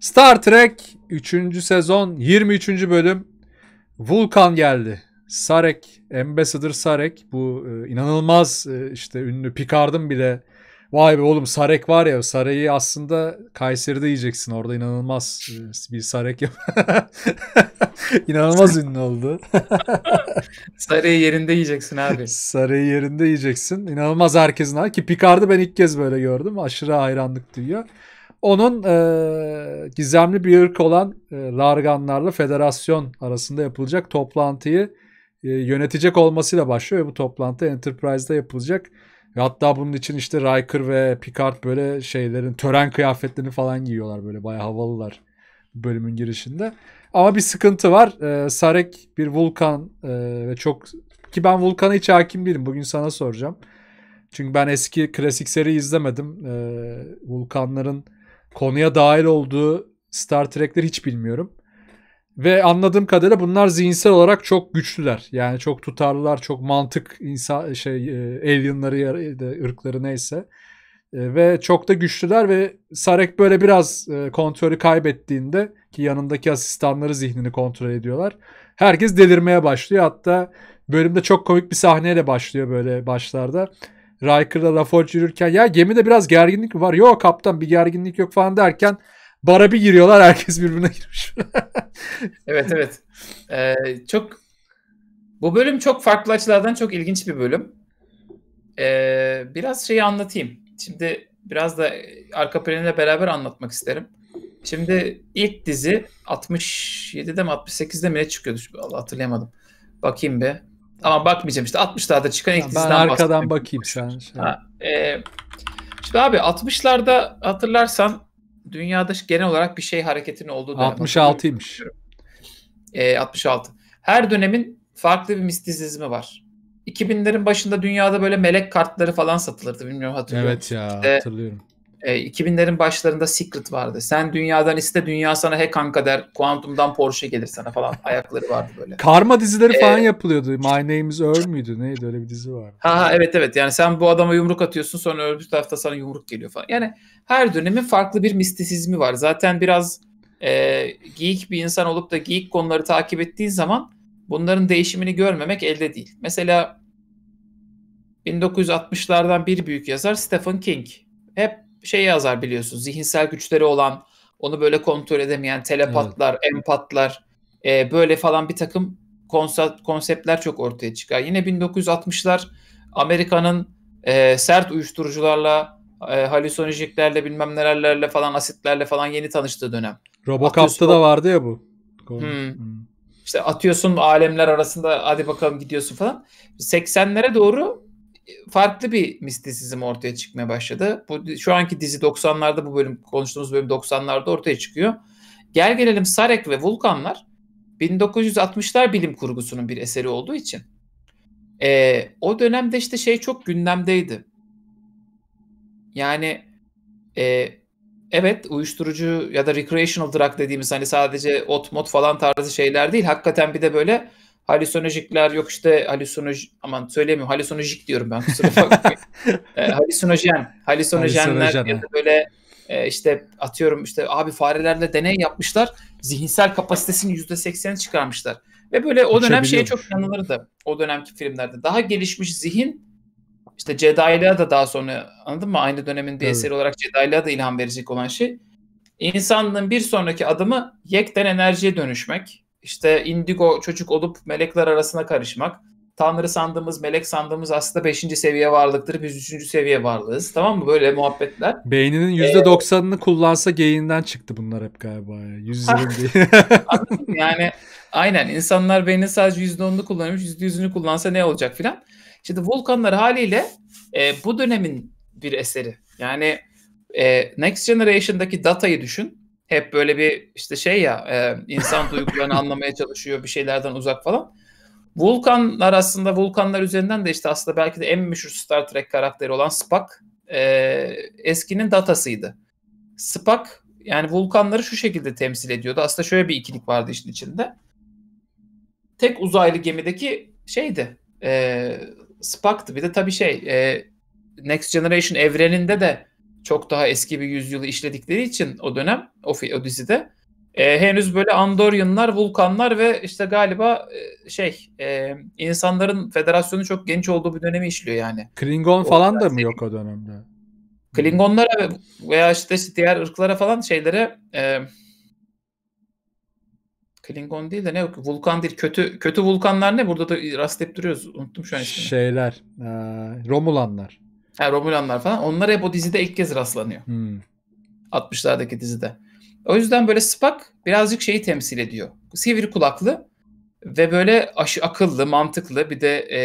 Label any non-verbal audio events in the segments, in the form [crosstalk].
Star Trek 3. sezon 23. bölüm Vulkan geldi. Sarek, Ambassador Sarek bu e, inanılmaz e, işte ünlü Picard'ın bile vay be oğlum Sarek var ya Sarek'i aslında Kayseri'de yiyeceksin orada inanılmaz e, bir Sarek yap. [laughs] inanılmaz ünlü oldu. [laughs] Sarek'i yerinde yiyeceksin abi. Sarek'i yerinde yiyeceksin. İnanılmaz herkesin ki Picard'ı ben ilk kez böyle gördüm. Aşırı hayranlık duyuyor. Onun e, gizemli bir ırk olan e, Larganlarla federasyon arasında yapılacak toplantıyı e, yönetecek olmasıyla başlıyor ve bu toplantı Enterprise'da yapılacak. Ve hatta bunun için işte Riker ve Picard böyle şeylerin tören kıyafetlerini falan giyiyorlar böyle bayağı havalılar bölümün girişinde. Ama bir sıkıntı var. Ee, Sarek bir vulkan e, ve çok ki ben vulkana hiç hakim değilim. Bugün sana soracağım. Çünkü ben eski klasik seri izlemedim. Ee, vulkanların konuya dahil olduğu Star Trek'leri hiç bilmiyorum. Ve anladığım kadarıyla bunlar zihinsel olarak çok güçlüler. Yani çok tutarlılar, çok mantık insan şey e, alienları ırkları neyse. E, ve çok da güçlüler ve Sarek böyle biraz e, kontrolü kaybettiğinde ki yanındaki asistanları zihnini kontrol ediyorlar. Herkes delirmeye başlıyor. Hatta bölümde çok komik bir sahneyle başlıyor böyle başlarda. Riker'da Laforge yürürken ya gemide biraz gerginlik mi var? Yok kaptan bir gerginlik yok falan derken bara bir giriyorlar [laughs] herkes birbirine girmiş. evet evet. Ee, çok bu bölüm çok farklı açılardan çok ilginç bir bölüm. Ee, biraz şeyi anlatayım. Şimdi biraz da arka planıyla beraber anlatmak isterim. Şimdi ilk dizi 67'de mi 68'de mi ne çıkıyordu? Allah hatırlayamadım. Bakayım be. Ama bakmayacağım işte 60'larda çıkan ilk diziden Ben arkadan bakayım sen. Şey. Ha, e, işte abi 60'larda hatırlarsan dünyada genel olarak bir şey hareketin olduğu dönem. 66'ymış. E, 66. Her dönemin farklı bir mistizizmi var. 2000'lerin başında dünyada böyle melek kartları falan satılırdı. Bilmiyorum hatırlıyor Evet ya işte, hatırlıyorum. E, 2000'lerin başlarında Secret vardı. Sen dünyadan iste dünya sana he kanka der. Kuantumdan Porsche gelir sana falan. [laughs] Ayakları vardı böyle. Karma dizileri ee, falan e, yapılıyordu. My Name is Earl müydü? Neydi öyle bir dizi var. Ha, ha evet evet. Yani sen bu adama yumruk atıyorsun sonra öbür tarafta sana yumruk geliyor falan. Yani her dönemin farklı bir mistisizmi var. Zaten biraz e, geek bir insan olup da geek konuları takip ettiğin zaman bunların değişimini görmemek elde değil. Mesela 1960'lardan bir büyük yazar Stephen King. Hep şey yazar biliyorsun zihinsel güçleri olan onu böyle kontrol edemeyen telepatlar, evet. empatlar e, böyle falan bir takım konsept, konseptler çok ortaya çıkar. Yine 1960'lar Amerika'nın e, sert uyuşturucularla, e, halüsinojiklerle bilmem nelerlerle falan asitlerle falan yeni tanıştığı dönem. Robocop'ta da vardı ya bu. Hmm. Hmm. İşte atıyorsun alemler arasında hadi bakalım gidiyorsun falan. 80'lere doğru farklı bir mistisizm ortaya çıkmaya başladı. Bu şu anki dizi 90'larda bu bölüm konuştuğumuz bölüm 90'larda ortaya çıkıyor. Gel gelelim Sarek ve Vulkanlar 1960'lar bilim kurgusunun bir eseri olduğu için e, o dönemde işte şey çok gündemdeydi. Yani e, evet uyuşturucu ya da recreational drug dediğimiz hani sadece ot mod falan tarzı şeyler değil. Hakikaten bir de böyle Halüsinojikler yok işte halüsinoj aman söylemiyorum halüsinojik diyorum ben kusura bakmayın. [laughs] e, halüsinojen, halüsinojenler ya da böyle e, işte atıyorum işte abi farelerle deney yapmışlar. Zihinsel kapasitesini yüzde %80 çıkarmışlar. Ve böyle o dönem şeye çok yanılırdı. O dönemki filmlerde. Daha gelişmiş zihin işte Jedi'lığa da daha sonra anladın mı? Aynı dönemin bir evet. eseri olarak Jedi'lığa da ilham verecek olan şey. İnsanlığın bir sonraki adımı yekten enerjiye dönüşmek işte indigo çocuk olup melekler arasına karışmak. Tanrı sandığımız, melek sandığımız aslında 5. seviye varlıktır. Biz 3. seviye varlığız. Tamam mı? Böyle muhabbetler. Beyninin %90'ını ee, kullansa geyiğinden çıktı bunlar hep galiba. %20 [laughs] [laughs] yani aynen. insanlar beyninin sadece %10'unu kullanmış. %100'ünü kullansa ne olacak filan. Şimdi Vulkanlar haliyle e, bu dönemin bir eseri. Yani e, Next Generation'daki datayı düşün hep böyle bir işte şey ya e, insan duygularını anlamaya çalışıyor bir şeylerden uzak falan. Vulkanlar aslında vulkanlar üzerinden de işte aslında belki de en meşhur Star Trek karakteri olan Spock e, eskinin datasıydı. Spock yani vulkanları şu şekilde temsil ediyordu. Aslında şöyle bir ikilik vardı işin içinde. Tek uzaylı gemideki şeydi. E, Spock'tı. Bir de tabii şey e, Next Generation evreninde de çok daha eski bir yüzyılı işledikleri için o dönem o, o dizide e, henüz böyle Andoryanlar, Vulkanlar ve işte galiba e, şey e, insanların federasyonu çok genç olduğu bir dönemi işliyor yani. Klingon o falan da mı yok o dönemde? Klingonlara veya işte diğer ırklara falan şeylere e, Klingon değil de ne yok? vulkan değil kötü kötü vulkanlar ne burada da rastlayıp duruyoruz unuttum şu an ismini. Şeyler ee, Romulanlar. Ha, Romulanlar falan. Onlar hep o dizide ilk kez rastlanıyor. Hmm. 60'lardaki dizide. O yüzden böyle Spock birazcık şeyi temsil ediyor. Sivri kulaklı ve böyle aşı, akıllı, mantıklı bir de e,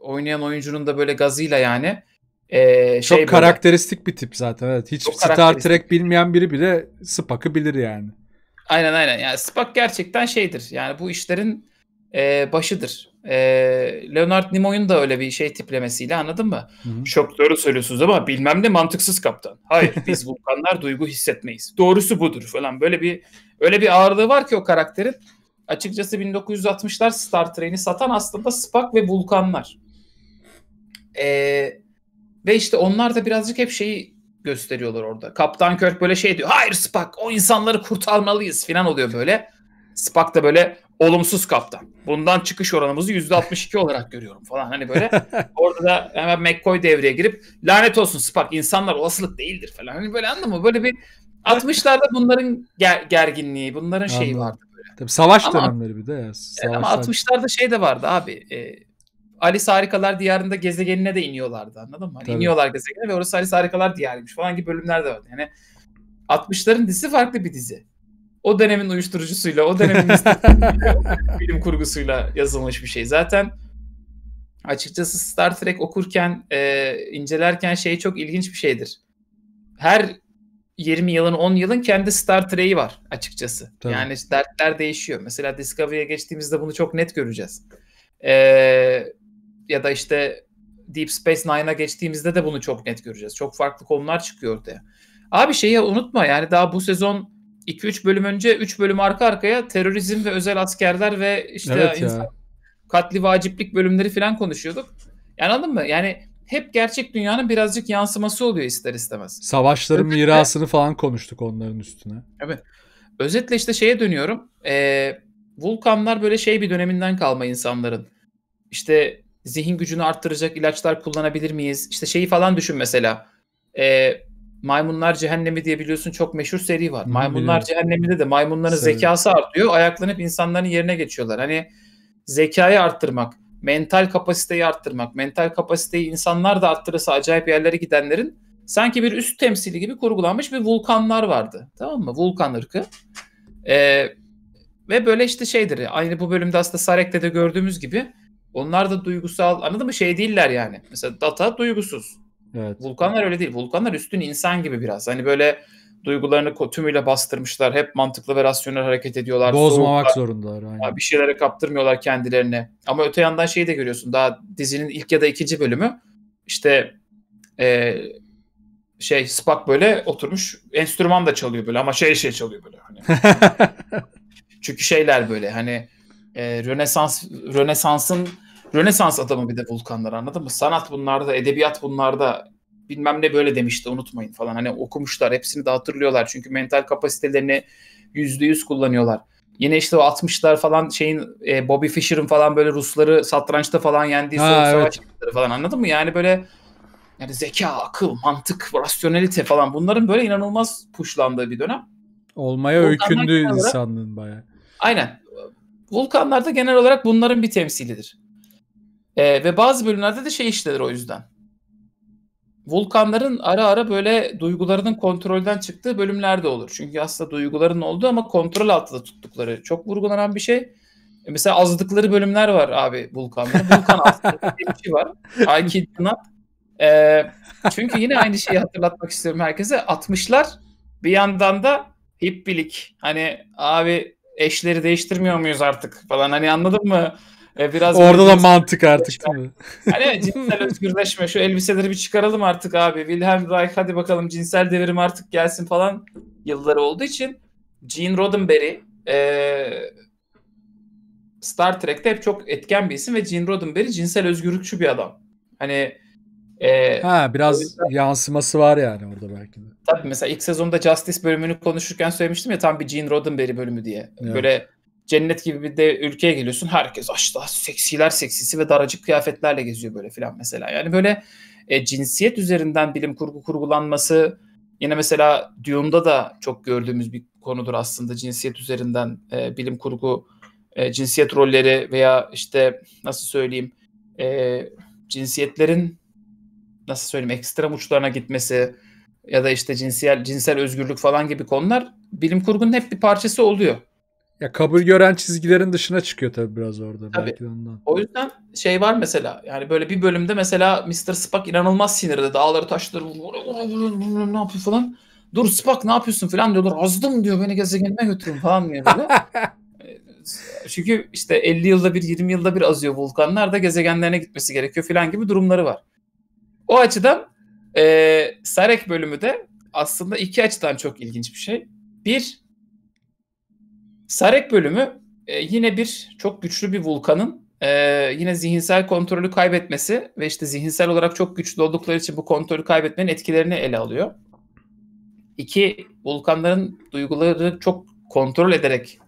oynayan oyuncunun da böyle gazıyla yani e, şey Çok karakteristik bir tip zaten. Evet. Hiç Star Trek bilmeyen biri bile Spock'ı bilir yani. Aynen aynen. Yani Spock gerçekten şeydir. Yani bu işlerin e, başıdır e, Leonard Nimoy'un da öyle bir şey tiplemesiyle anladın mı? Hı-hı. Çok doğru söylüyorsunuz ama bilmem ne mantıksız kaptan. Hayır biz [laughs] vulkanlar duygu hissetmeyiz. Doğrusu budur falan böyle bir öyle bir ağırlığı var ki o karakterin. Açıkçası 1960'lar Star Trek'ini satan aslında Spock ve vulkanlar. E, ve işte onlar da birazcık hep şeyi gösteriyorlar orada. Kaptan Kirk böyle şey diyor. Hayır Spock o insanları kurtarmalıyız falan oluyor böyle. Spock da böyle olumsuz kaptan. Bundan çıkış oranımızı %62 olarak görüyorum falan. Hani böyle [laughs] orada da hemen McCoy devreye girip lanet olsun Spark insanlar olasılık değildir falan. Hani böyle anladın mı? Böyle bir 60'larda bunların ger- gerginliği, bunların Anladım. şeyi vardı böyle. Tabii savaş ama, dönemleri bir de ya. Savaş ama 60'larda şey de vardı abi. E, Alice Harikalar Diyarı'nda gezegenine de iniyorlardı anladın mı? Hani Tabii. iniyorlar gezegene ve orası Ali Harikalar Diyarı'ymış falan gibi bölümler de vardı. Yani 60'ların dizisi farklı bir dizi o dönemin uyuşturucusuyla, o dönemin [laughs] bilim kurgusuyla yazılmış bir şey. Zaten açıkçası Star Trek okurken, e, incelerken şey çok ilginç bir şeydir. Her 20 yılın 10 yılın kendi Star Trek'i var açıkçası. Tabii. Yani dertler değişiyor. Mesela Discovery'ye geçtiğimizde bunu çok net göreceğiz. E, ya da işte Deep Space Nine'a geçtiğimizde de bunu çok net göreceğiz. Çok farklı konular çıkıyor ortaya. Abi şeyi unutma yani daha bu sezon 2-3 bölüm önce 3 bölüm arka arkaya terörizm ve özel askerler ve işte evet insan, katli vaciplik bölümleri falan konuşuyorduk. Yani anladın mı? Yani hep gerçek dünyanın birazcık yansıması oluyor ister istemez. Savaşların Özetle, mirasını falan konuştuk onların üstüne. Evet. Özetle işte şeye dönüyorum. Ee, vulkanlar böyle şey bir döneminden kalma insanların. İşte zihin gücünü arttıracak ilaçlar kullanabilir miyiz? İşte şeyi falan düşün mesela. Ee, Maymunlar Cehennemi diye biliyorsun çok meşhur seri var. Maymunlar hmm. Cehennemi'de de maymunların Sen... zekası artıyor. Ayaklanıp insanların yerine geçiyorlar. Hani zekayı arttırmak, mental kapasiteyi arttırmak, mental kapasiteyi insanlar da arttırırsa acayip yerlere gidenlerin sanki bir üst temsili gibi kurgulanmış bir vulkanlar vardı. Tamam mı? Vulkan ırkı. Ee, ve böyle işte şeydir. Aynı bu bölümde aslında Sarek'te de gördüğümüz gibi onlar da duygusal anladın mı? Şey değiller yani. Mesela Data duygusuz. Evet. Vulkanlar öyle değil. Vulkanlar üstün insan gibi biraz. Hani böyle duygularını tümüyle bastırmışlar. Hep mantıklı ve rasyonel hareket ediyorlar. Bozmamak Soğuklar, zorundalar. Aynen. Bir şeylere kaptırmıyorlar kendilerini. Ama öte yandan şeyi de görüyorsun. Daha dizinin ilk ya da ikinci bölümü işte e, şey Spock böyle oturmuş enstrüman da çalıyor böyle ama şey şey çalıyor böyle. Hani. [laughs] Çünkü şeyler böyle hani e, Rönesans Rönesans'ın Rönesans adamı bir de Vulkanlar anladın mı? Sanat bunlarda, edebiyat bunlarda bilmem ne böyle demişti unutmayın falan. Hani okumuşlar hepsini de hatırlıyorlar çünkü mental kapasitelerini yüzde yüz kullanıyorlar. Yine işte o 60'lar falan şeyin e, Bobby Fischer'ın falan böyle Rusları satrançta falan yendiği ha, soğuk evet. savaş falan anladın mı? Yani böyle yani zeka, akıl, mantık, rasyonelite falan bunların böyle inanılmaz puşlandığı bir dönem. Olmaya öykündü insanlığın baya. Aynen. Vulkanlarda genel olarak bunların bir temsilidir. E, ve bazı bölümlerde de şey işlenir o yüzden. Vulkanların ara ara böyle duygularının kontrolden çıktığı bölümler de olur. Çünkü aslında duyguların olduğu ama kontrol altında tuttukları çok vurgulanan bir şey. E, mesela azdıkları bölümler var abi Vulkan'da. Vulkan azdığı bir şey var. I E, çünkü yine aynı şeyi hatırlatmak istiyorum herkese. 60'lar bir yandan da hippilik. Hani abi eşleri değiştirmiyor muyuz artık falan. Hani anladın mı? E, biraz Orada da mantık artık değil mi? Yani [laughs] evet cinsel özgürleşme. Şu elbiseleri bir çıkaralım artık abi. Wilhelm Reich hadi bakalım cinsel devrim artık gelsin falan yılları olduğu için Gene Roddenberry e, Star Trek'te hep çok etken bir isim ve Gene Roddenberry cinsel özgürlükçü bir adam. Hani e, ha biraz yüzden, yansıması var yani orada belki de. Tabii mesela ilk sezonda Justice bölümünü konuşurken söylemiştim ya tam bir Gene Roddenberry bölümü diye. Evet. Böyle cennet gibi bir de ülkeye geliyorsun. Herkes aşağı seksiler seksisi ve daracık kıyafetlerle geziyor böyle filan mesela. Yani böyle e, cinsiyet üzerinden bilim kurgu kurgulanması yine mesela Dune'da da çok gördüğümüz bir konudur aslında. Cinsiyet üzerinden e, bilim kurgu e, cinsiyet rolleri veya işte nasıl söyleyeyim e, cinsiyetlerin nasıl söyleyeyim ekstrem uçlarına gitmesi ya da işte cinsel cinsel özgürlük falan gibi konular bilim kurgunun hep bir parçası oluyor. Ya kabul gören çizgilerin dışına çıkıyor tabii biraz orada. Tabii. Belki ondan. O yüzden şey var mesela yani böyle bir bölümde mesela Mr. Spock inanılmaz sinirde dağları taşları ne yapıyor falan. Dur Spock ne yapıyorsun falan diyorlar. Azdım diyor beni gezegenime götürün falan diyor [laughs] e, Çünkü işte 50 yılda bir 20 yılda bir azıyor vulkanlar da gezegenlerine gitmesi gerekiyor falan gibi durumları var. O açıdan e, Sarek bölümü de aslında iki açıdan çok ilginç bir şey. Bir, Sarek bölümü e, yine bir çok güçlü bir vulkanın e, yine zihinsel kontrolü kaybetmesi ve işte zihinsel olarak çok güçlü oldukları için bu kontrolü kaybetmenin etkilerini ele alıyor. İki, vulkanların duyguları çok kontrol ederek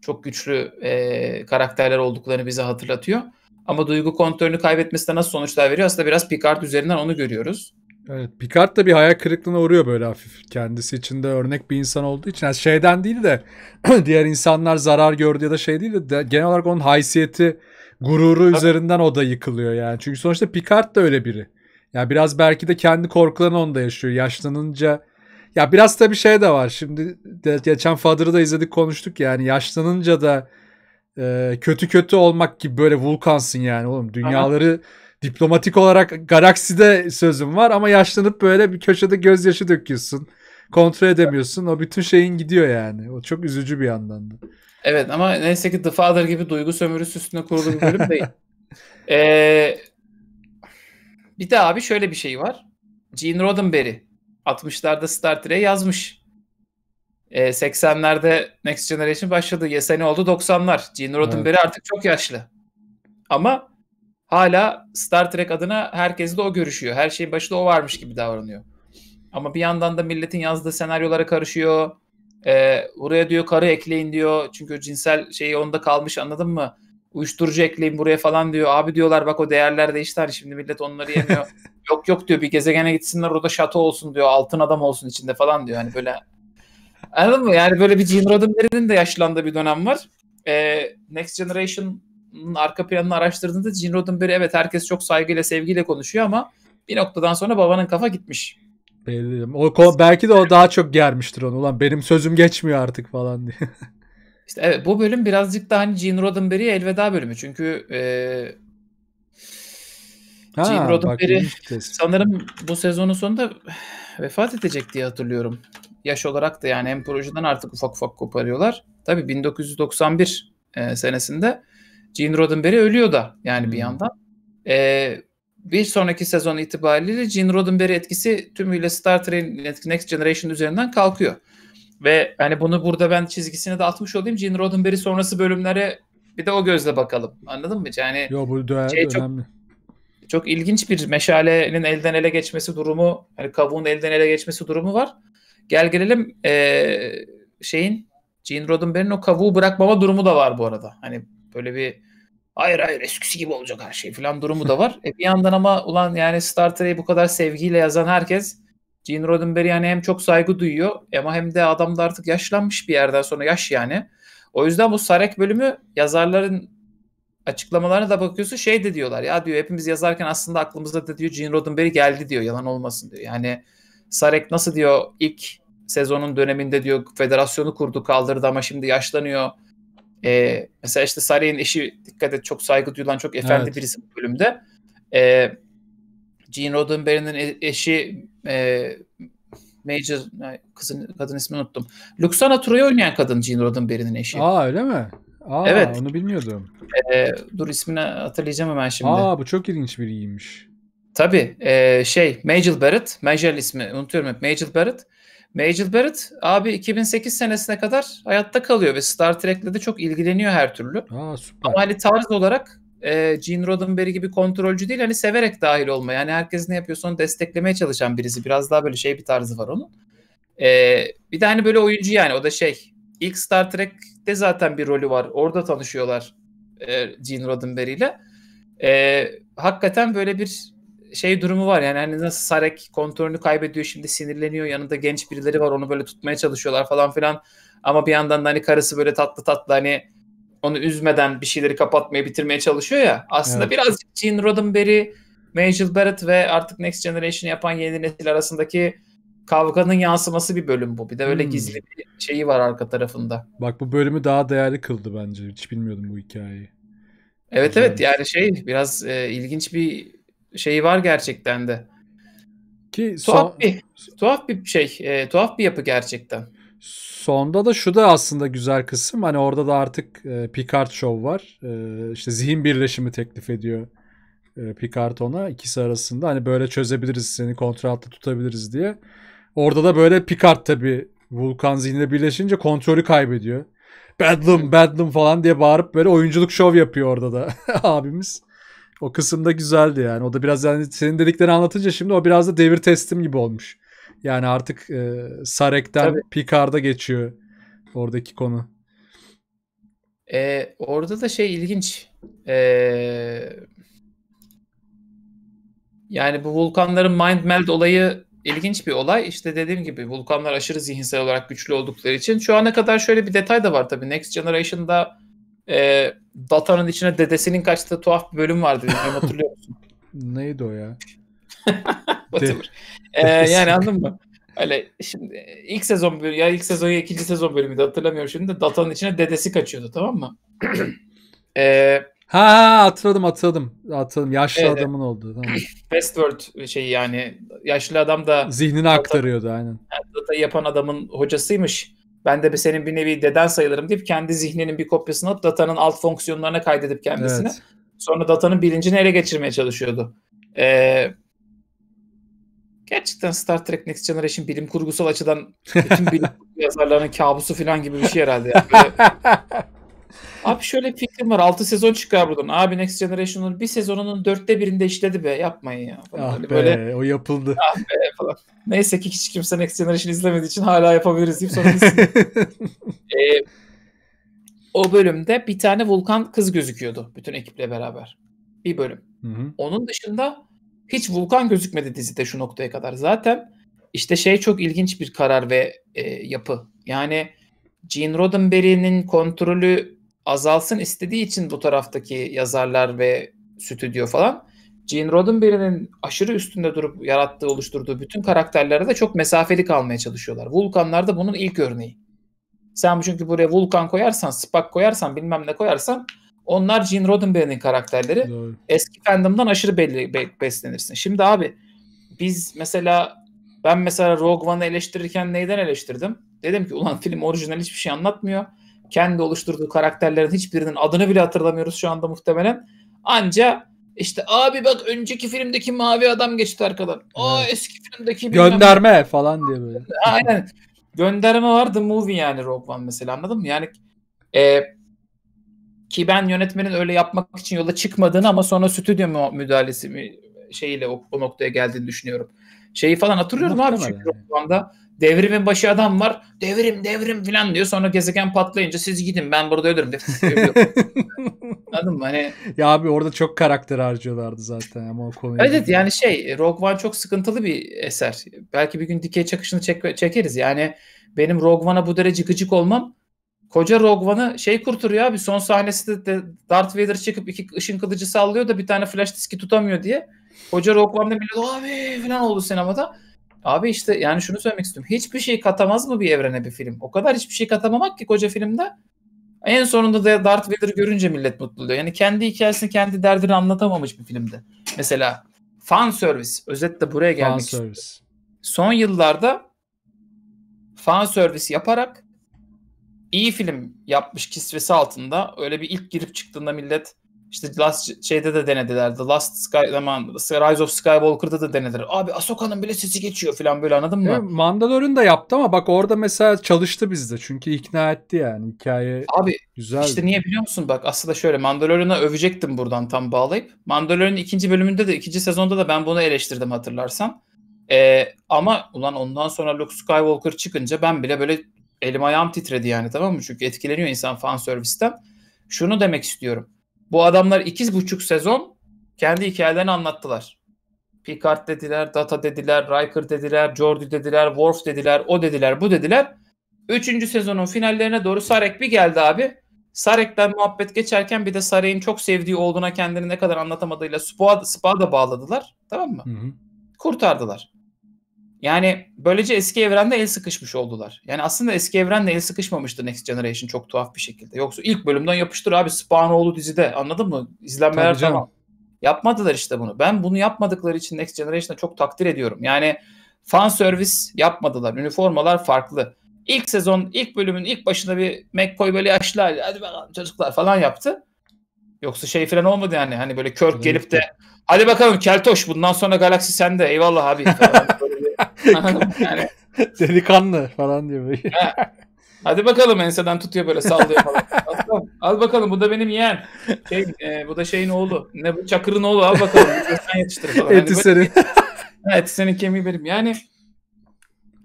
çok güçlü e, karakterler olduklarını bize hatırlatıyor. Ama duygu kontrolünü kaybetmesi de nasıl sonuçlar veriyor? Aslında biraz Picard üzerinden onu görüyoruz. Evet, Picard da bir hayal kırıklığına uğruyor böyle hafif. Kendisi için de örnek bir insan olduğu için. Yani şeyden değil de [clears throat] diğer insanlar zarar gördü ya da şey değil de, de genel olarak onun haysiyeti, gururu üzerinden o da yıkılıyor yani. Çünkü sonuçta Picard da öyle biri. Ya yani biraz belki de kendi korkularını onda yaşıyor. Yaşlanınca ya biraz da bir şey de var. Şimdi de, geçen Father'ı da izledik konuştuk yani. Yaşlanınca da e, kötü kötü olmak gibi böyle vulkansın yani oğlum. Dünyaları Aha diplomatik olarak galakside sözüm var ama yaşlanıp böyle bir köşede gözyaşı döküyorsun. Kontrol edemiyorsun. O bütün şeyin gidiyor yani. O çok üzücü bir yandan da. Evet ama neyse ki The Father gibi duygu sömürüsü üstüne kurulu bir bölüm değil. [laughs] ee, bir de abi şöyle bir şey var. Gene Roddenberry 60'larda Star Trek'e yazmış. E, ee, 80'lerde Next Generation başladı. Yeseni oldu 90'lar. Gene Roddenberry evet. artık çok yaşlı. Ama hala Star Trek adına herkes de o görüşüyor. Her şeyin başında o varmış gibi davranıyor. Ama bir yandan da milletin yazdığı senaryolara karışıyor. Ee, buraya diyor karı ekleyin diyor. Çünkü o cinsel şeyi onda kalmış anladın mı? Uyuşturucu ekleyin buraya falan diyor. Abi diyorlar bak o değerler değişti hani şimdi millet onları yemiyor. [laughs] yok yok diyor bir gezegene gitsinler orada şato olsun diyor. Altın adam olsun içinde falan diyor. Hani böyle anladın mı? Yani böyle bir Gene Roddenberry'nin de yaşlandığı bir dönem var. Ee, Next Generation arka planını araştırdığında Gene Roddenberry evet herkes çok saygıyla sevgiyle konuşuyor ama bir noktadan sonra babanın kafa gitmiş. Belli. O, belki de o daha çok germiştir onu. Ulan benim sözüm geçmiyor artık falan diye. [laughs] İşte evet bu bölüm birazcık da hani Gene Roddenberry'e elveda bölümü. Çünkü e, ha, Gene Roddenberry sanırım bu sezonun sonunda vefat edecek diye hatırlıyorum. Yaş olarak da yani hem projeden artık ufak ufak koparıyorlar. Tabii 1991 e, senesinde Gene Roddenberry ölüyor da yani hmm. bir yandan. Ee, bir sonraki sezon itibariyle Gene Roddenberry etkisi tümüyle Star Trek Next Generation üzerinden kalkıyor. Ve hani bunu burada ben çizgisine de atmış olayım. Gene Roddenberry sonrası bölümlere bir de o gözle bakalım. Anladın mı? Yani Yo, bu dö- şey çok, önemli. Çok ilginç bir meşalenin elden ele geçmesi durumu, hani kavuğun elden ele geçmesi durumu var. Gel gelelim ee, şeyin Gene Roddenberry'in o kavuğu bırakmama durumu da var bu arada. Hani Böyle bir hayır hayır eskisi gibi olacak her şey falan durumu da var. e bir yandan ama ulan yani Star Trek'i bu kadar sevgiyle yazan herkes Gene Roddenberry yani hem çok saygı duyuyor ama hem de adam da artık yaşlanmış bir yerden sonra yaş yani. O yüzden bu Sarek bölümü yazarların açıklamalarına da bakıyorsun şey de diyorlar ya diyor hepimiz yazarken aslında aklımızda da diyor Gene Roddenberry geldi diyor yalan olmasın diyor. Yani Sarek nasıl diyor ilk sezonun döneminde diyor federasyonu kurdu kaldırdı ama şimdi yaşlanıyor e, mesela işte Saray'ın eşi dikkat et çok saygı duyulan çok efendi evet. birisi bu bölümde. E, Gene Roddenberry'nin e, eşi e, Major e, kızın kadın ismini unuttum. Luxana Troy oynayan kadın Gene Roddenberry'nin eşi. Aa öyle mi? Aa, evet. Onu bilmiyordum. Ee, dur ismini hatırlayacağım hemen şimdi. Aa bu çok ilginç biriymiş. Tabii. E, şey Major Barrett. Major ismi unutuyorum hep. Major Barrett. Majel Barrett abi 2008 senesine kadar hayatta kalıyor ve Star Trek'le de çok ilgileniyor her türlü. Aa, süper. Ama hani tarz olarak e, Gene Roddenberry gibi kontrolcü değil hani severek dahil olma. Yani herkes ne yapıyorsa onu desteklemeye çalışan birisi. Biraz daha böyle şey bir tarzı var onun. E, bir de hani böyle oyuncu yani o da şey ilk Star Trek'te zaten bir rolü var. Orada tanışıyorlar e, Gene Roddenberry ile. E, hakikaten böyle bir şey durumu var yani hani nasıl Sarek kontrolünü kaybediyor şimdi sinirleniyor yanında genç birileri var onu böyle tutmaya çalışıyorlar falan filan ama bir yandan da hani karısı böyle tatlı tatlı hani onu üzmeden bir şeyleri kapatmaya bitirmeye çalışıyor ya aslında evet. birazcık Gene Roddenberry, Major Barrett ve artık Next Generation yapan yeni nesil arasındaki kavganın yansıması bir bölüm bu. Bir de öyle hmm. gizli bir şeyi var arka tarafında. Bak bu bölümü daha değerli kıldı bence. Hiç bilmiyordum bu hikayeyi. Evet Güzel. evet yani şey biraz e, ilginç bir şeyi var gerçekten de. Ki tuhaf son... bir tuhaf bir şey, e, tuhaf bir yapı gerçekten. Sonda da şu da aslında güzel kısım. Hani orada da artık e, Picard Show var. E, işte zihin birleşimi teklif ediyor e, Picard ona ikisi arasında. Hani böyle çözebiliriz seni kontrol altında tutabiliriz diye. Orada da böyle Picard tabi Vulkan zihnine birleşince kontrolü kaybediyor. Bedlam, Bedlam falan diye bağırıp böyle oyunculuk şov yapıyor orada da [laughs] abimiz. O kısımda güzeldi yani. O da biraz yani senin dediklerini anlatınca şimdi o biraz da devir testim gibi olmuş. Yani artık e, Sarek'ten Tabii. Picard'a geçiyor oradaki konu. E orada da şey ilginç. Ee, yani bu vulkanların mind meld olayı ilginç bir olay. İşte dediğim gibi vulkanlar aşırı zihinsel olarak güçlü oldukları için. Şu ana kadar şöyle bir detay da var tabii. Next Generation'da e, datanın içine dedesinin kaçtığı tuhaf bir bölüm vardı. Bilmiyorum, hatırlıyor musun? [laughs] Neydi o ya? [laughs] Whatever. De- ee, yani anladın mı? Öyle şimdi e, ilk sezon bölümü ya ilk sezon ya ikinci sezon bölümü hatırlamıyorum şimdi de datanın içine dedesi kaçıyordu tamam mı? [clears throat] ee, ha, hatırladım hatırladım. Hatırladım. Yaşlı evet. adamın oldu. Tamam. [clears throat] word şey yani yaşlı adam da zihnini data, aktarıyordu aynen. Yani data yapan adamın hocasıymış ben de senin bir nevi deden sayılırım deyip kendi zihninin bir kopyasını alıp datanın alt fonksiyonlarına kaydedip kendisini. Evet. Sonra datanın bilincini ele geçirmeye çalışıyordu. Ee, gerçekten Star Trek Next Generation bilim kurgusal açıdan bütün bilim [laughs] yazarlarının kabusu falan gibi bir şey herhalde. Yani. [laughs] Abi şöyle bir fikrim var. 6 sezon çıkar buradan. Abi Next Generation'ın bir sezonunun dörtte birinde işledi be. Yapmayın ya. Falan. Ah hani be, böyle, o yapıldı. Ah be falan. Neyse ki hiç kimse Next Generation izlemediği için hala yapabiliriz deyip sonra [laughs] ee, o bölümde bir tane vulkan kız gözüküyordu bütün ekiple beraber. Bir bölüm. Hı hı. Onun dışında hiç vulkan gözükmedi dizide şu noktaya kadar. Zaten işte şey çok ilginç bir karar ve e, yapı. Yani Gene Roddenberry'nin kontrolü azalsın istediği için bu taraftaki yazarlar ve stüdyo falan Gene Roddenberry'nin aşırı üstünde durup yarattığı, oluşturduğu bütün karakterlere de çok mesafeli kalmaya çalışıyorlar. Vulkanlar da bunun ilk örneği. Sen çünkü buraya Vulkan koyarsan, Spock koyarsan, bilmem ne koyarsan onlar Gene Roddenberry'nin karakterleri. Doğru. Eski fandomdan aşırı belli be, beslenirsin. Şimdi abi biz mesela ben mesela Rogue One'ı eleştirirken neyden eleştirdim? Dedim ki ulan film orijinal hiçbir şey anlatmıyor kendi oluşturduğu karakterlerin hiçbirinin adını bile hatırlamıyoruz şu anda muhtemelen. Anca işte abi bak önceki filmdeki mavi adam geçti arkadan. O evet. eski filmdeki gönderme bilmem. falan diye böyle. [laughs] Aynen. Gönderme vardı movie yani Rogue One mesela anladın mı? Yani e, ki ben yönetmenin öyle yapmak için yola çıkmadığını ama sonra stüdyo müdahalesi mi şeyiyle o, o noktaya geldiğini düşünüyorum. Şeyi falan hatırlıyorum abi çünkü yani. Rogue One'da Devrimin başı adam var. Devrim devrim falan diyor. Sonra gezegen patlayınca siz gidin ben burada ölürüm. [laughs] Anladın mı? Hani... Ya abi orada çok karakter harcıyorlardı zaten ama o konuya. Evet gibi. yani şey Rogue One çok sıkıntılı bir eser. Belki bir gün dikey çakışını çek çekeriz. Yani benim Rogue One'a bu derece gıcık olmam koca Rogue One'ı şey kurturuyor. abi son sahnesinde de Darth Vader çıkıp iki ışın kılıcı sallıyor da bir tane flash diski tutamıyor diye. Koca Rogue One'da millet abi falan oldu sinemada. Abi işte yani şunu söylemek istiyorum. Hiçbir şey katamaz mı bir evrene bir film? O kadar hiçbir şey katamamak ki koca filmde. En sonunda da Darth Vader görünce millet mutlu oluyor. Yani kendi hikayesini, kendi derdini anlatamamış bir filmde. Mesela fan service Özetle buraya fan gelmek fan service. Son yıllarda fan service yaparak iyi film yapmış kisvesi altında öyle bir ilk girip çıktığında millet işte Last şeyde de denediler. The Last Sky zaman Rise of Skywalker'da da denediler. Abi Asoka'nın bile sesi geçiyor falan böyle anladın mı? Evet, Mandalorian da yaptı ama bak orada mesela çalıştı bizde. Çünkü ikna etti yani hikaye. Abi güzel. İşte niye biliyor musun? Bak aslında şöyle Mandalorian'a övecektim buradan tam bağlayıp. Mandalorian'ın ikinci bölümünde de ikinci sezonda da ben bunu eleştirdim hatırlarsan. Ee, ama ulan ondan sonra Luke Skywalker çıkınca ben bile böyle elim ayağım titredi yani tamam mı? Çünkü etkileniyor insan fan servisten. Şunu demek istiyorum bu adamlar iki buçuk sezon kendi hikayelerini anlattılar. Picard dediler, Data dediler, Riker dediler, Jordi dediler, Worf dediler, o dediler, bu dediler. Üçüncü sezonun finallerine doğru Sarek bir geldi abi. Sarek'ten muhabbet geçerken bir de Sarek'in çok sevdiği olduğuna kendini ne kadar anlatamadığıyla Spa, spa bağladılar. Tamam mı? Hı hı. Kurtardılar. Yani böylece eski evrende el sıkışmış oldular. Yani aslında eski evrende el sıkışmamıştı Next Generation çok tuhaf bir şekilde. Yoksa ilk bölümden yapıştır abi Spanoğlu dizide anladın mı? İzlenmeler tamam. Yapmadılar işte bunu. Ben bunu yapmadıkları için Next Generation'a çok takdir ediyorum. Yani fan servis yapmadılar. Üniformalar farklı. İlk sezon, ilk bölümün ilk başında bir McCoy böyle yaşlı hadi bakalım çocuklar falan yaptı. Yoksa şey falan olmadı yani. Hani böyle kör gelip de hadi bakalım Keltoş bundan sonra galaksi sende. Eyvallah abi. [laughs] yani. [laughs] Delikanlı falan diyor. Böyle. Hadi bakalım enseden tutuyor böyle sallıyor falan. al bakalım bu da benim yeğen. Şey, e, bu da şeyin oğlu. Ne bu çakırın oğlu al bakalım. sen yetiştir falan. Eti hani senin. eti senin kemiği benim. Yani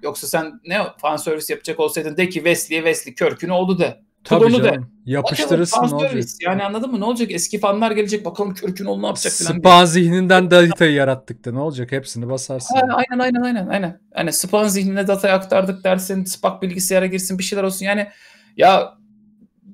yoksa sen ne fan servis yapacak olsaydın de ki Wesley'e Wesley Körkün oğlu de. Tabii canım. De. Yapıştırırsın ne olacak? Yani anladın mı? Ne olacak? Eski fanlar gelecek bakalım Kürk'ün oğlu ne yapacak falan. Spawn zihninden datayı yarattık da ne olacak? Hepsini basarsın. aynen aynen aynen. aynen. Yani Spawn zihnine datayı aktardık dersin. Spak bilgisayara girsin bir şeyler olsun. Yani ya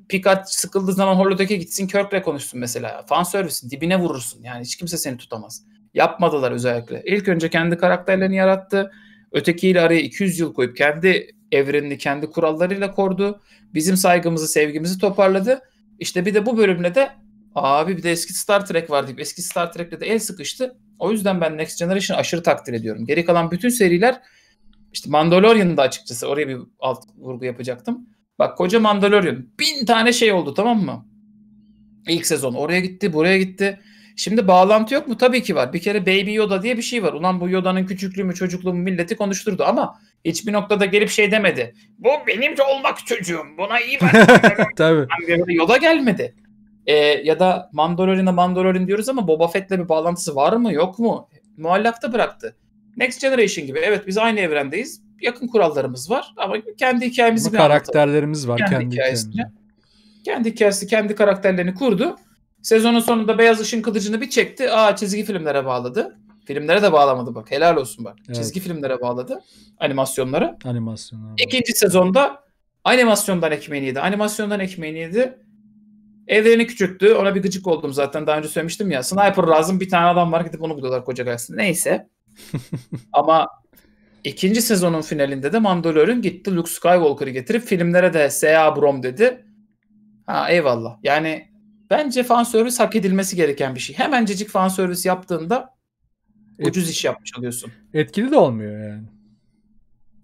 Picard sıkıldığı zaman Holodeck'e gitsin Kirk'le konuşsun mesela. Fan servisi dibine vurursun. Yani hiç kimse seni tutamaz. Yapmadılar özellikle. İlk önce kendi karakterlerini yarattı. Ötekiyle araya 200 yıl koyup kendi evrenini kendi kurallarıyla kordu. Bizim saygımızı, sevgimizi toparladı. İşte bir de bu bölümle de abi bir de eski Star Trek var deyip eski Star Trek'le de el sıkıştı. O yüzden ben Next Generation'ı aşırı takdir ediyorum. Geri kalan bütün seriler işte da açıkçası oraya bir alt vurgu yapacaktım. Bak koca Mandalorian bin tane şey oldu tamam mı? İlk sezon oraya gitti buraya gitti. Şimdi bağlantı yok mu? Tabii ki var. Bir kere Baby Yoda diye bir şey var. Ulan bu Yoda'nın küçüklüğü mü çocukluğu mu milleti konuşturdu ama hiçbir noktada gelip şey demedi. Bu benim de olmak çocuğum. Buna iyi bak. [laughs] Tabii. Yoda gelmedi. Ee, ya da Mandalorian'a Mandalorian diyoruz ama Boba Fett'le bir bağlantısı var mı yok mu? Muallakta bıraktı. Next Generation gibi. Evet biz aynı evrendeyiz. Yakın kurallarımız var ama kendi hikayemizi ama karakterlerimiz anlatalım. var kendi, kendi hikayesini. Kendi hikayesi, kendi karakterlerini kurdu Sezonun sonunda Beyaz Işın kılıcını bir çekti. Aa çizgi filmlere bağladı. Filmlere de bağlamadı bak. Helal olsun bak. Evet. Çizgi filmlere bağladı. animasyonları. Animasyonlara. İkinci sezonda animasyondan ekmeğini Animasyondan ekmeğini Evlerini Evreni küçüktü. Ona bir gıcık oldum zaten. Daha önce söylemiştim ya. Sniper lazım. Bir tane adam var gidip onu buluyorlar koca galakside. Neyse. [laughs] Ama ikinci sezonun finalinde de Mandalorian gitti. Luke Skywalker'ı getirip filmlere de S.A. Brom dedi. Ha eyvallah. Yani Bence fan servis hak edilmesi gereken bir şey. Hemen cecik fan servis yaptığında Et, ucuz iş yapmış oluyorsun. Etkili de olmuyor yani.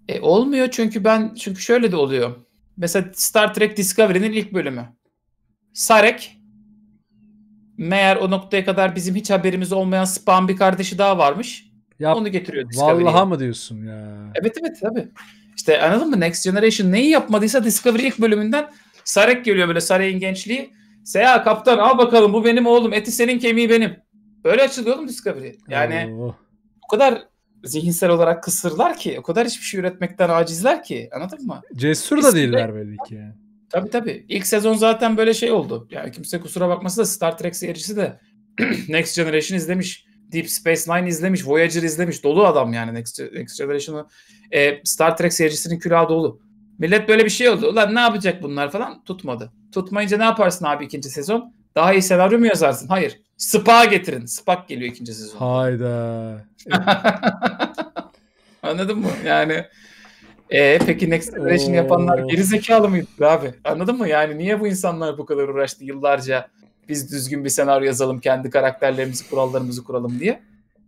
E, olmuyor çünkü ben çünkü şöyle de oluyor. Mesela Star Trek Discovery'nin ilk bölümü. Sarek meğer o noktaya kadar bizim hiç haberimiz olmayan spam bir kardeşi daha varmış. Yap, Onu getiriyor Discovery'ye. Vallaha mı diyorsun ya? Evet evet tabii. İşte anladın mı? Next Generation neyi yapmadıysa Discovery ilk bölümünden Sarek geliyor böyle Sarek'in gençliği Seha kaptan al bakalım bu benim oğlum. Eti senin kemiği benim. Böyle açılıyor oğlum Discovery. Yani Oo. o kadar zihinsel olarak kısırlar ki. O kadar hiçbir şey üretmekten acizler ki. Anladın mı? Cesur da değiller belli ki. Yani. Tabii tabii. İlk sezon zaten böyle şey oldu. Yani kimse kusura bakmasa da Star Trek seyircisi de [clears throat] Next Generation izlemiş. Deep Space Nine izlemiş. Voyager izlemiş. Dolu adam yani Next, Next Generation'ı. E, Star Trek seyircisinin külahı dolu. Millet böyle bir şey oldu. Ulan ne yapacak bunlar falan tutmadı. Tutmayınca ne yaparsın abi ikinci sezon? Daha iyi senaryo mu yazarsın? Hayır. Spa getirin. Spak geliyor ikinci sezon. Hayda. [laughs] Anladın mı? Yani e, peki Next Generation yapanlar geri zekalı mıydı abi? Anladın mı? Yani niye bu insanlar bu kadar uğraştı yıllarca? Biz düzgün bir senaryo yazalım, kendi karakterlerimizi, kurallarımızı kuralım diye.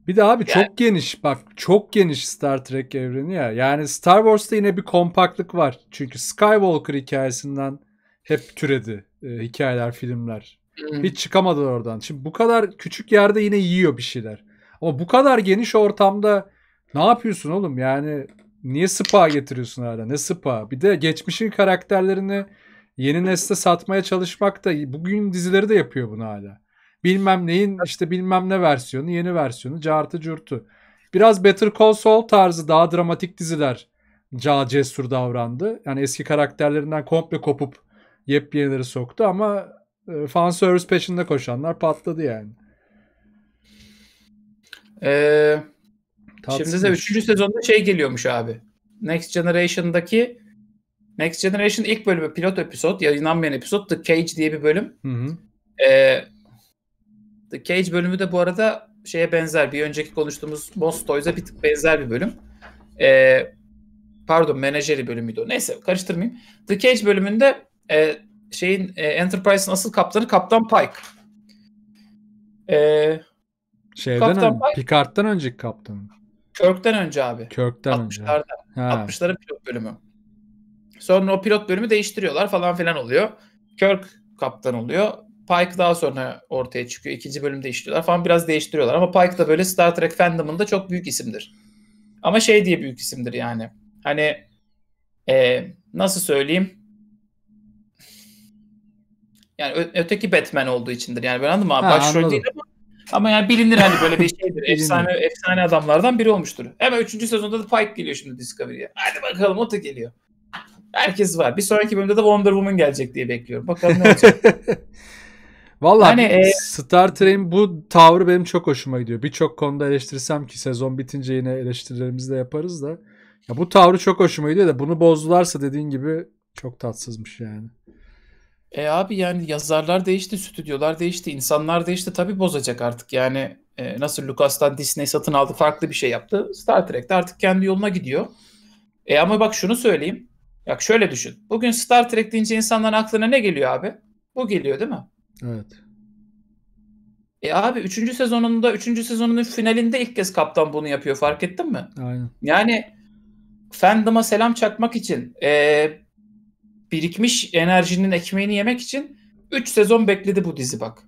Bir de abi yani. çok geniş bak çok geniş Star Trek evreni ya. Yani Star Wars'ta yine bir kompaktlık var. Çünkü Skywalker hikayesinden hep türedi e, hikayeler, filmler. Hmm. Hiç çıkamadılar oradan. Şimdi bu kadar küçük yerde yine yiyor bir şeyler. Ama bu kadar geniş ortamda ne yapıyorsun oğlum? Yani niye spa getiriyorsun hala? Ne spa? Bir de geçmişin karakterlerini yeni nesle satmaya çalışmak da bugün dizileri de yapıyor bunu hala. Bilmem neyin işte bilmem ne versiyonu, yeni versiyonu, cartı curtu. Biraz Better Call Saul tarzı daha dramatik diziler ca cesur davrandı. Yani eski karakterlerinden komple kopup yepyenileri soktu ama e, fan service peşinde koşanlar patladı yani. Ee, şimdi de 3. sezonda şey geliyormuş abi. Next Generation'daki Next Generation ilk bölümü pilot episod, yayınlanmayan episod The Cage diye bir bölüm. Hı hı. Ee, The Cage bölümü de bu arada şeye benzer. Bir önceki konuştuğumuz Boss Toys'a bir tık benzer bir bölüm. Ee, pardon menajeri bölümüydü o. Neyse karıştırmayayım. The Cage bölümünde e, şeyin e, Enterprise'ın asıl kaptanı Kaptan Pike. E, Şeyden Kaptan ön, Pike, Picard'dan önceki kaptan. Kirk'ten önce abi. Kirk'ten önce. 60'ların pilot bölümü. Sonra o pilot bölümü değiştiriyorlar falan filan oluyor. Kirk kaptan oluyor. Pike daha sonra ortaya çıkıyor. İkinci bölümde değiştiriyorlar falan biraz değiştiriyorlar. Ama Pike da böyle Star Trek fandomında çok büyük isimdir. Ama şey diye büyük isimdir yani. Hani e, nasıl söyleyeyim? Yani öteki Batman olduğu içindir. Yani ben anladım abi. Ha, Başrol değil ama ama yani bilinir hani böyle bir [laughs] şeydir. efsane efsane adamlardan biri olmuştur. Hemen üçüncü sezonda da Pike geliyor şimdi Discovery'ye. Hadi bakalım o da geliyor. Herkes var. Bir sonraki bölümde de Wonder Woman gelecek diye bekliyorum. Bakalım ne olacak. [laughs] Valla yani, e... Star Trek'in bu tavrı benim çok hoşuma gidiyor. Birçok konuda eleştirsem ki sezon bitince yine eleştirilerimizi de yaparız da. Ya bu tavrı çok hoşuma gidiyor da bunu bozdularsa dediğin gibi çok tatsızmış yani. E abi yani yazarlar değişti, stüdyolar değişti, insanlar değişti. Tabii bozacak artık yani. E, nasıl Lucas'tan Disney satın aldı, farklı bir şey yaptı. Star Trek de artık kendi yoluna gidiyor. E ama bak şunu söyleyeyim. Bak şöyle düşün. Bugün Star Trek deyince insanların aklına ne geliyor abi? Bu geliyor değil mi? Evet. E abi 3. sezonunda 3. sezonunun finalinde ilk kez kaptan bunu yapıyor fark ettin mi? Aynen. Yani fandom'a selam çakmak için e, birikmiş enerjinin ekmeğini yemek için 3 sezon bekledi bu dizi bak.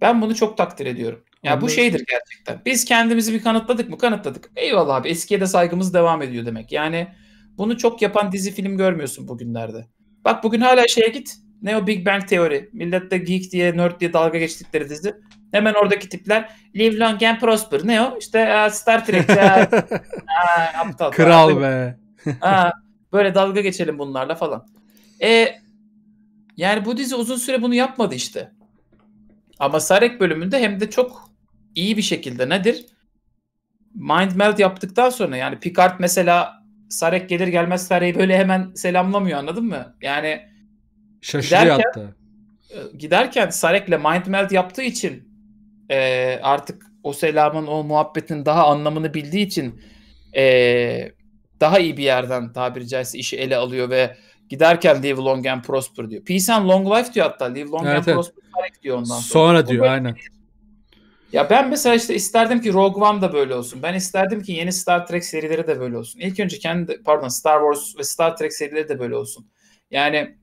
Ben bunu çok takdir ediyorum. Ya yani bu şeydir gerçekten. Biz kendimizi bir kanıtladık mı? Kanıtladık. Eyvallah abi eskiye de saygımız devam ediyor demek. Yani bunu çok yapan dizi film görmüyorsun bugünlerde. Bak bugün hala şeye git. Ne o Big Bang Teori. Millette geek diye nerd diye dalga geçtikleri dizi. Hemen oradaki tipler live long and prosper. Ne o? İşte Star Trek. [laughs] aptal. Kral be. Ha, Böyle dalga geçelim bunlarla falan. E yani bu dizi uzun süre bunu yapmadı işte. Ama Sarek bölümünde hem de çok iyi bir şekilde nedir? Mind meld yaptıktan sonra yani Picard mesela Sarek gelir gelmez Sarek'i böyle hemen selamlamıyor anladın mı? Yani şaşırıyor giderken, hatta. E, giderken Sarek'le mind meld yaptığı için e, artık o selamın o muhabbetin daha anlamını bildiği için e, daha iyi bir yerden tabiri caizse işi ele alıyor ve giderken live long and prosper diyor. Peace and long life diyor hatta. Live long evet, and evet. prosper diyor ondan sonra. Sonra diyor o aynen. Ya ben mesela işte isterdim ki Rogue One da böyle olsun. Ben isterdim ki yeni Star Trek serileri de böyle olsun. İlk önce kendi pardon Star Wars ve Star Trek serileri de böyle olsun. Yani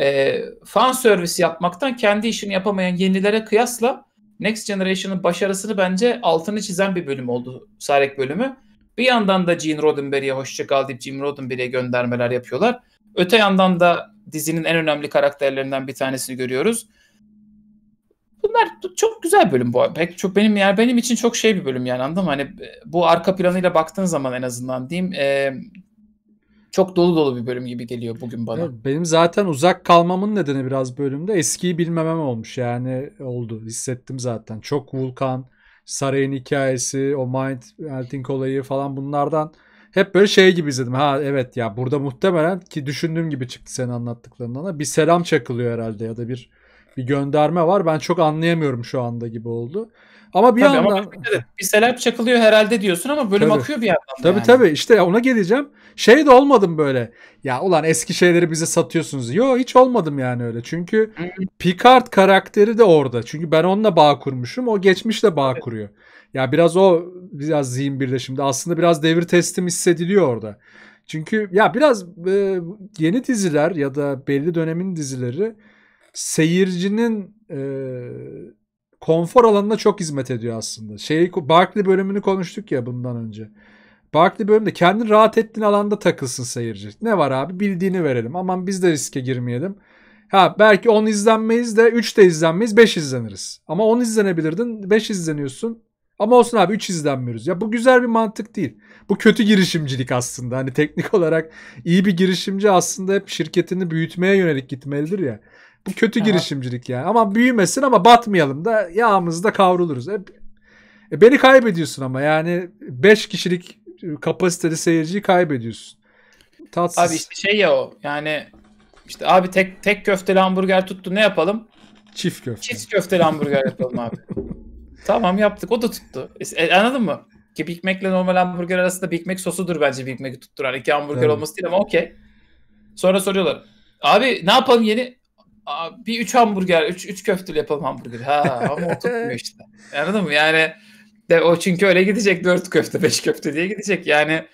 e, fan servisi yapmaktan kendi işini yapamayan yenilere kıyasla Next Generation'ın başarısını bence altını çizen bir bölüm oldu Sarek bölümü. Bir yandan da Gene Roddenberry'e hoşçakal deyip Jim Roddenberry'e göndermeler yapıyorlar. Öte yandan da dizinin en önemli karakterlerinden bir tanesini görüyoruz. Bunlar çok güzel bölüm bu. Pek çok benim yani benim için çok şey bir bölüm yani anladın Hani e, bu arka planıyla baktığın zaman en azından diyeyim e, çok dolu dolu bir bölüm gibi geliyor bugün bana. benim zaten uzak kalmamın nedeni biraz bölümde eskiyi bilmemem olmuş yani oldu hissettim zaten. Çok Vulkan, Saray'ın hikayesi, o Mind Melting olayı falan bunlardan hep böyle şey gibi izledim. Ha evet ya burada muhtemelen ki düşündüğüm gibi çıktı senin anlattıklarından da bir selam çakılıyor herhalde ya da bir bir gönderme var. Ben çok anlayamıyorum şu anda gibi oldu. Ama bir tabii yandan... Ama bir Serap çakılıyor herhalde diyorsun ama bölüm tabii. akıyor bir yandan. Tabii yani. tabii işte ona geleceğim. Şey de olmadım böyle. Ya ulan eski şeyleri bize satıyorsunuz. Yo hiç olmadım yani öyle. Çünkü Hı-hı. Picard karakteri de orada. Çünkü ben onunla bağ kurmuşum. O geçmişle bağ evet. kuruyor. Ya biraz o biraz zihin birleşimde. Aslında biraz devir testim hissediliyor orada. Çünkü ya biraz e, yeni diziler ya da belli dönemin dizileri seyircinin e, konfor alanına çok hizmet ediyor aslında. Şey Barkley bölümünü konuştuk ya bundan önce. Barkley bölümde kendi rahat ettiğin alanda takılsın seyirci. Ne var abi bildiğini verelim. Aman biz de riske girmeyelim. Ha belki 10 izlenmeyiz de 3 de izlenmeyiz 5 izleniriz. Ama 10 izlenebilirdin 5 izleniyorsun. Ama olsun abi 3 izlenmiyoruz. Ya bu güzel bir mantık değil. Bu kötü girişimcilik aslında. Hani teknik olarak iyi bir girişimci aslında hep şirketini büyütmeye yönelik gitmelidir ya. Bu kötü girişimcilik yani. Ama büyümesin ama batmayalım da yağımızda kavruluruz. E, e beni kaybediyorsun ama yani 5 kişilik kapasiteli seyirciyi kaybediyorsun. Tatsız. Abi işte şey ya o yani işte abi tek tek köfteli hamburger tuttu ne yapalım? Çift köfte. Çift köfteli hamburger yapalım abi. [laughs] tamam yaptık o da tuttu. E, e anladın mı? Ki Big Mac normal hamburger arasında Big Mac sosudur bence Big Mac'i tutturan. iki hamburger evet. olması değil ama okey. Sonra soruyorlar. Abi ne yapalım yeni? bir üç hamburger, üç, üç köfteli yapalım hamburger. Ha ama oturtmuyor işte. Anladın mı? Yani de, o çünkü öyle gidecek. Dört köfte, beş köfte diye gidecek. Yani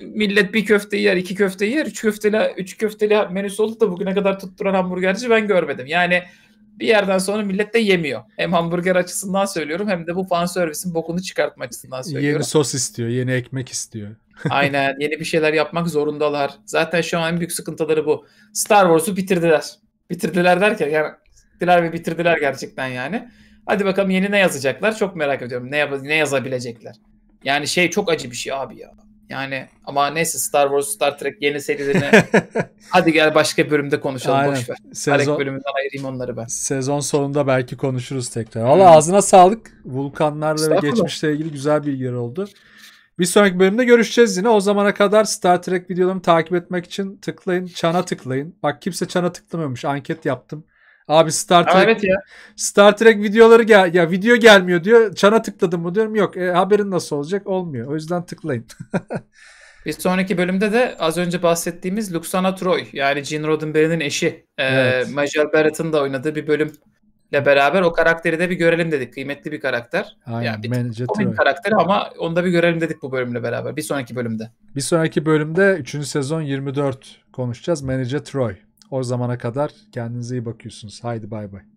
millet bir köfte yer, iki köfte yer. Üç köfteli, üç köfteli menüsü oldu da bugüne kadar tutturan hamburgerci ben görmedim. Yani bir yerden sonra millet de yemiyor. Hem hamburger açısından söylüyorum hem de bu fan servisin bokunu çıkartma açısından söylüyorum. Yeni sos istiyor, yeni ekmek istiyor. [laughs] Aynen yeni bir şeyler yapmak zorundalar. Zaten şu an en büyük sıkıntıları bu. Star Wars'u bitirdiler. Bitirdiler derken yani bitirdiler ve bitirdiler gerçekten yani. Hadi bakalım yeni ne yazacaklar çok merak ediyorum. Ne, yap- ne yazabilecekler. Yani şey çok acı bir şey abi ya. Yani ama neyse Star Wars, Star Trek yeni serilerini [laughs] hadi gel başka bölümde konuşalım Aynen. boşver. Sezon... bölümünden ayırayım onları ben. Sezon sonunda belki konuşuruz tekrar. Valla ağzına sağlık. Vulkanlarla ve geçmişle ilgili güzel bilgiler oldu. Bir sonraki bölümde görüşeceğiz yine. O zamana kadar Star Trek videolarımı takip etmek için tıklayın. Çana tıklayın. Bak kimse çana tıklamıyormuş. Anket yaptım. Abi Star Trek evet ya. Star Trek videoları gel ya video gelmiyor diyor. Çana tıkladım mı diyorum. Yok. E, haberin nasıl olacak? Olmuyor. O yüzden tıklayın. [laughs] Bir sonraki bölümde de az önce bahsettiğimiz Luxana Troy yani Gene Roddenberry'nin eşi e, evet. e, Major Barrett'ın da oynadığı bir bölüm ile beraber o karakteri de bir görelim dedik. Kıymetli bir karakter. Aynen. Yani bir komik karakter ama onu da bir görelim dedik bu bölümle beraber. Bir sonraki bölümde. Bir sonraki bölümde 3. sezon 24 konuşacağız. Manager Troy. O zamana kadar kendinize iyi bakıyorsunuz. Haydi bay bay.